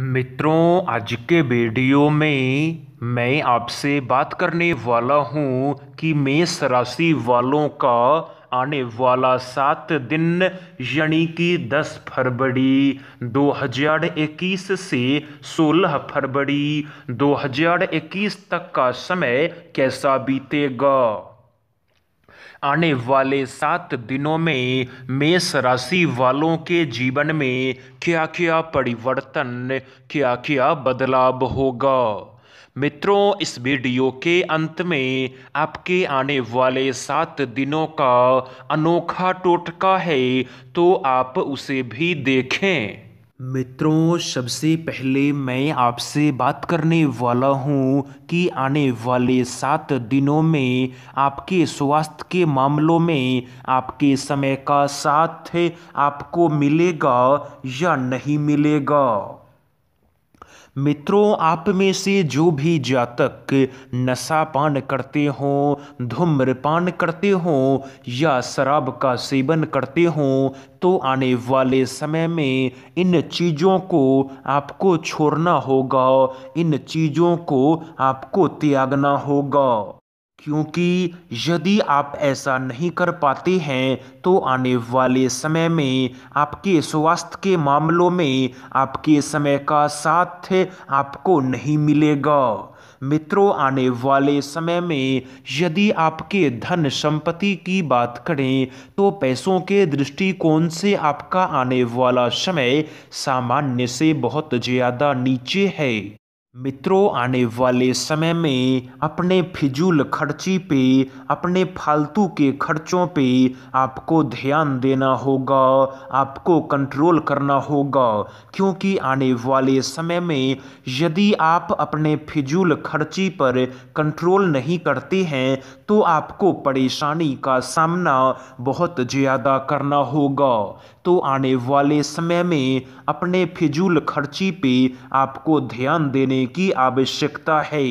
मित्रों आज के वीडियो में मैं आपसे बात करने वाला हूं कि मेष राशि वालों का आने वाला सात दिन यानी कि 10 फरवरी 2021 से 16 फरवरी 2021 तक का समय कैसा बीतेगा आने वाले सात दिनों में मेष राशि वालों के जीवन में क्या क्या परिवर्तन क्या क्या बदलाव होगा मित्रों इस वीडियो के अंत में आपके आने वाले सात दिनों का अनोखा टोटका है तो आप उसे भी देखें मित्रों सबसे पहले मैं आपसे बात करने वाला हूँ कि आने वाले सात दिनों में आपके स्वास्थ्य के मामलों में आपके समय का साथ आपको मिलेगा या नहीं मिलेगा मित्रों आप में से जो भी जातक नशा पान करते हो धूम्रपान करते हो या शराब का सेवन करते हो तो आने वाले समय में इन चीज़ों को आपको छोड़ना होगा इन चीज़ों को आपको त्यागना होगा क्योंकि यदि आप ऐसा नहीं कर पाते हैं तो आने वाले समय में आपके स्वास्थ्य के मामलों में आपके समय का साथ आपको नहीं मिलेगा मित्रों आने वाले समय में यदि आपके धन संपत्ति की बात करें तो पैसों के दृष्टिकोण से आपका आने वाला समय सामान्य से बहुत ज़्यादा नीचे है मित्रों आने वाले समय में अपने फिजूल खर्ची पे अपने फालतू के खर्चों पे आपको ध्यान देना होगा आपको कंट्रोल करना होगा क्योंकि आने वाले समय में यदि आप अपने फिजूल खर्ची पर कंट्रोल नहीं करते हैं तो आपको परेशानी का सामना बहुत ज़्यादा करना होगा तो आने वाले समय में अपने फिजूल खर्ची पे आपको ध्यान देने की आवश्यकता है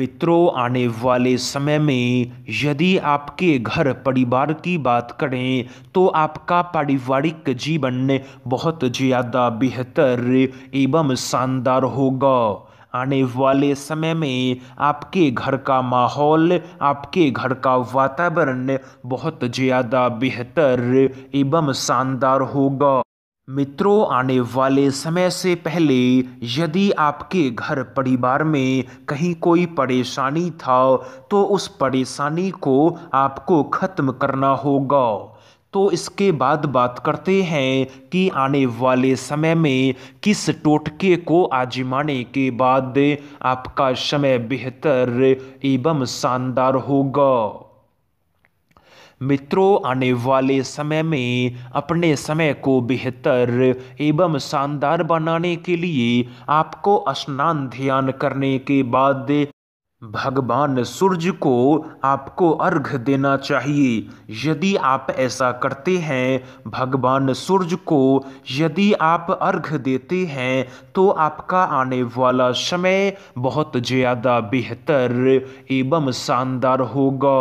मित्रों आने वाले समय में यदि आपके घर परिवार की बात करें तो आपका पारिवारिक जीवन बहुत ज़्यादा बेहतर एवं शानदार होगा आने वाले समय में आपके घर का माहौल आपके घर का वातावरण बहुत ज़्यादा बेहतर एवं शानदार होगा मित्रों आने वाले समय से पहले यदि आपके घर परिवार में कहीं कोई परेशानी था तो उस परेशानी को आपको ख़त्म करना होगा तो इसके बाद बात करते हैं कि आने वाले समय में किस टोटके को आजमाने के बाद आपका समय बेहतर एवं शानदार होगा मित्रों आने वाले समय में अपने समय को बेहतर एवं शानदार बनाने के लिए आपको स्नान ध्यान करने के बाद भगवान सूर्य को आपको अर्घ देना चाहिए यदि आप ऐसा करते हैं भगवान सूर्य को यदि आप अर्घ देते हैं तो आपका आने वाला समय बहुत ज़्यादा बेहतर एवं शानदार होगा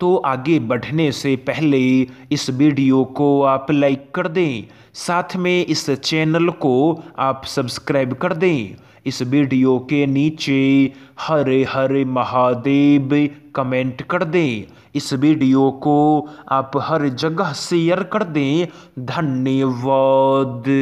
तो आगे बढ़ने से पहले इस वीडियो को आप लाइक कर दें साथ में इस चैनल को आप सब्सक्राइब कर दें इस वीडियो के नीचे हरे हरे महादेव कमेंट कर दें इस वीडियो को आप हर जगह शेयर कर दें धन्यवाद